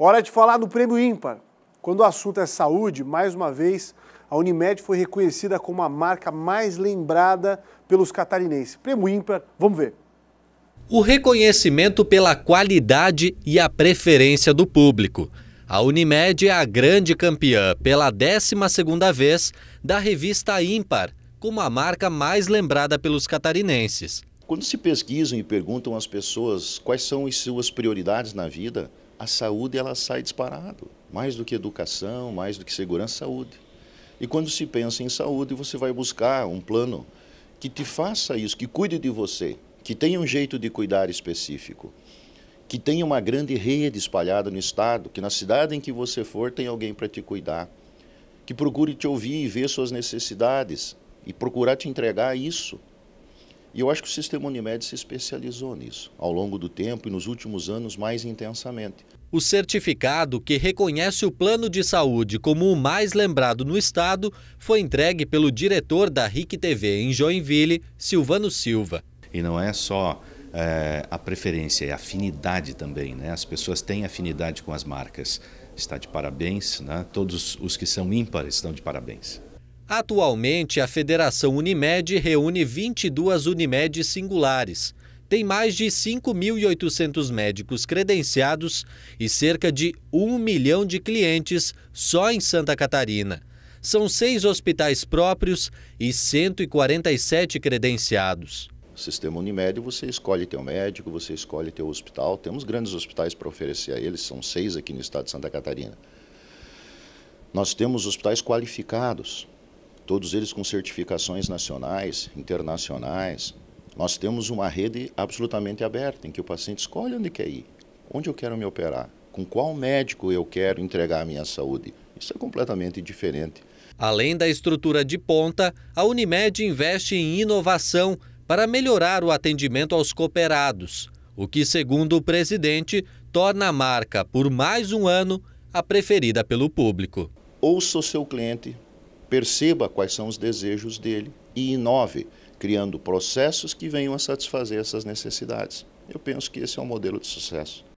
Hora de falar do prêmio ímpar. Quando o assunto é saúde, mais uma vez, a Unimed foi reconhecida como a marca mais lembrada pelos catarinenses. Prêmio ímpar, vamos ver. O reconhecimento pela qualidade e a preferência do público. A Unimed é a grande campeã pela 12ª vez da revista Ímpar, como a marca mais lembrada pelos catarinenses. Quando se pesquisam e perguntam às pessoas quais são as suas prioridades na vida, a saúde ela sai disparado. Mais do que educação, mais do que segurança, saúde. E quando se pensa em saúde, você vai buscar um plano que te faça isso, que cuide de você, que tenha um jeito de cuidar específico, que tenha uma grande rede espalhada no estado, que na cidade em que você for tenha alguém para te cuidar, que procure te ouvir e ver suas necessidades e procurar te entregar isso. E eu acho que o sistema Unimed se especializou nisso, ao longo do tempo e nos últimos anos mais intensamente. O certificado que reconhece o plano de saúde como o mais lembrado no estado foi entregue pelo diretor da RIC TV em Joinville, Silvano Silva. E não é só é, a preferência, é a afinidade também, né? As pessoas têm afinidade com as marcas. Está de parabéns, né? Todos os que são ímpares estão de parabéns. Atualmente, a Federação Unimed reúne 22 Unimed singulares. Tem mais de 5.800 médicos credenciados e cerca de 1 milhão de clientes só em Santa Catarina. São seis hospitais próprios e 147 credenciados. sistema Unimed, você escolhe teu médico, você escolhe teu hospital. Temos grandes hospitais para oferecer a eles, são seis aqui no estado de Santa Catarina. Nós temos hospitais qualificados, todos eles com certificações nacionais, internacionais. Nós temos uma rede absolutamente aberta, em que o paciente escolhe onde quer ir, onde eu quero me operar, com qual médico eu quero entregar a minha saúde. Isso é completamente diferente. Além da estrutura de ponta, a Unimed investe em inovação para melhorar o atendimento aos cooperados, o que, segundo o presidente, torna a marca, por mais um ano, a preferida pelo público. Ouça o seu cliente, perceba quais são os desejos dele e inove, criando processos que venham a satisfazer essas necessidades. Eu penso que esse é um modelo de sucesso.